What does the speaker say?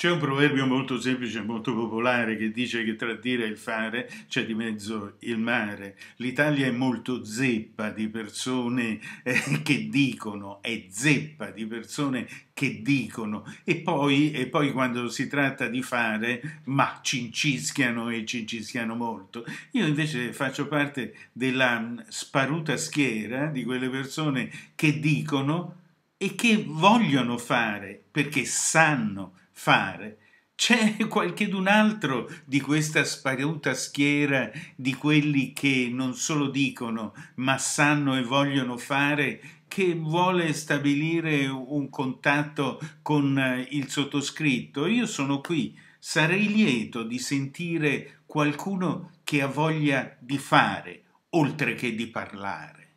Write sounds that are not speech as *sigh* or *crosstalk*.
C'è un proverbio molto semplice, e molto popolare che dice che tra dire e il fare c'è di mezzo il mare. L'Italia è molto zeppa di persone eh, che dicono, è zeppa di persone che dicono e poi, e poi quando si tratta di fare, ma cincischiano e cincischiano molto. Io invece faccio parte della mm, sparuta schiera di quelle persone che dicono e che vogliono fare perché sanno fare. C'è *laughs* qualchedun altro di questa sparuta schiera di quelli che non solo dicono, ma sanno e vogliono fare, che vuole stabilire un contatto con eh, il sottoscritto? Io sono qui, sarei lieto di sentire qualcuno che ha voglia di fare, oltre che di parlare.